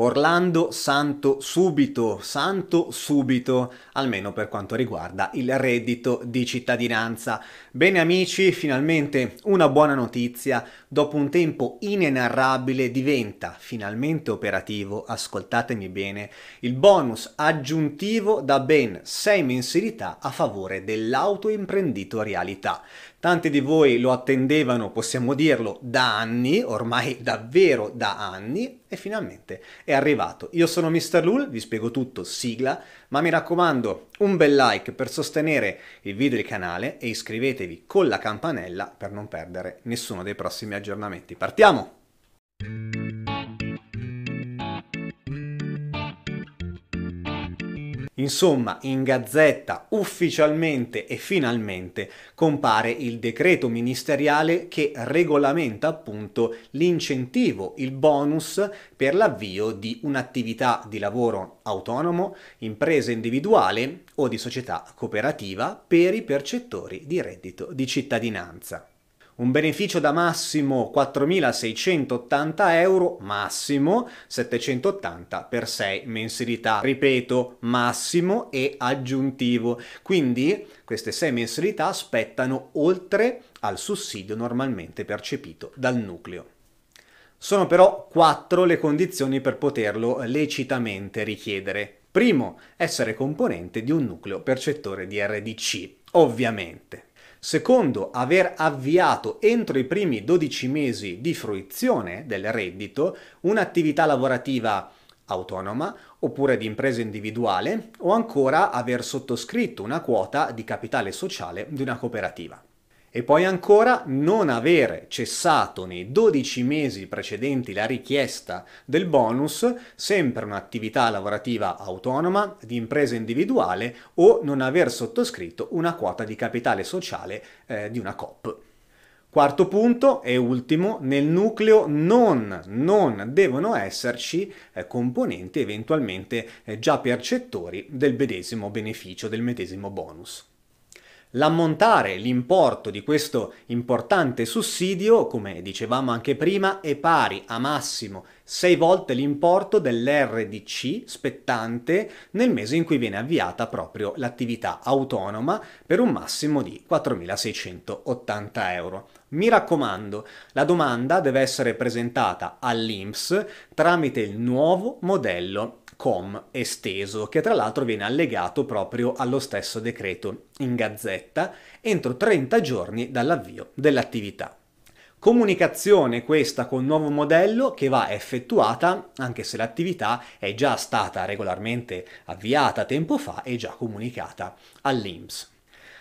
Orlando santo subito, santo subito, almeno per quanto riguarda il reddito di cittadinanza. Bene amici, finalmente una buona notizia, dopo un tempo inenarrabile diventa finalmente operativo, ascoltatemi bene, il bonus aggiuntivo da ben 6 mensilità a favore dell'autoimprenditorialità. Tanti di voi lo attendevano, possiamo dirlo, da anni, ormai davvero da anni, e finalmente è arrivato. Io sono Mr. Lul, vi spiego tutto, sigla, ma mi raccomando un bel like per sostenere il video e il canale e iscrivetevi con la campanella per non perdere nessuno dei prossimi aggiornamenti. Partiamo! Insomma, in gazzetta ufficialmente e finalmente compare il decreto ministeriale che regolamenta appunto l'incentivo, il bonus per l'avvio di un'attività di lavoro autonomo, impresa individuale o di società cooperativa per i percettori di reddito di cittadinanza un beneficio da massimo 4.680 euro, massimo 780 per 6 mensilità. Ripeto, massimo e aggiuntivo. Quindi queste 6 mensilità spettano oltre al sussidio normalmente percepito dal nucleo. Sono però 4 le condizioni per poterlo lecitamente richiedere. Primo, essere componente di un nucleo percettore di RDC, ovviamente. Secondo, aver avviato entro i primi 12 mesi di fruizione del reddito un'attività lavorativa autonoma oppure di impresa individuale o ancora aver sottoscritto una quota di capitale sociale di una cooperativa. E poi ancora non avere cessato nei 12 mesi precedenti la richiesta del bonus, sempre un'attività lavorativa autonoma, di impresa individuale o non aver sottoscritto una quota di capitale sociale eh, di una COP. Quarto punto e ultimo, nel nucleo non, non devono esserci eh, componenti eventualmente eh, già percettori del medesimo beneficio, del medesimo bonus. L'ammontare, l'importo di questo importante sussidio, come dicevamo anche prima, è pari a massimo sei volte l'importo dell'RDC spettante nel mese in cui viene avviata proprio l'attività autonoma per un massimo di 4.680 euro. Mi raccomando, la domanda deve essere presentata all'INPS tramite il nuovo modello com esteso, che tra l'altro viene allegato proprio allo stesso decreto in gazzetta entro 30 giorni dall'avvio dell'attività. Comunicazione questa con il nuovo modello che va effettuata anche se l'attività è già stata regolarmente avviata tempo fa e già comunicata all'INPS.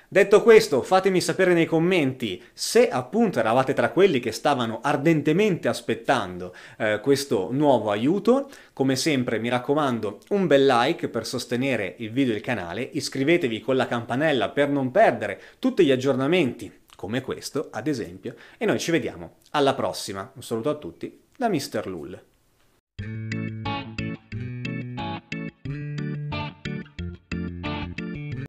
Detto questo, fatemi sapere nei commenti se appunto eravate tra quelli che stavano ardentemente aspettando eh, questo nuovo aiuto. Come sempre mi raccomando un bel like per sostenere il video e il canale, iscrivetevi con la campanella per non perdere tutti gli aggiornamenti come questo, ad esempio, e noi ci vediamo alla prossima. Un saluto a tutti da Mr. Lull.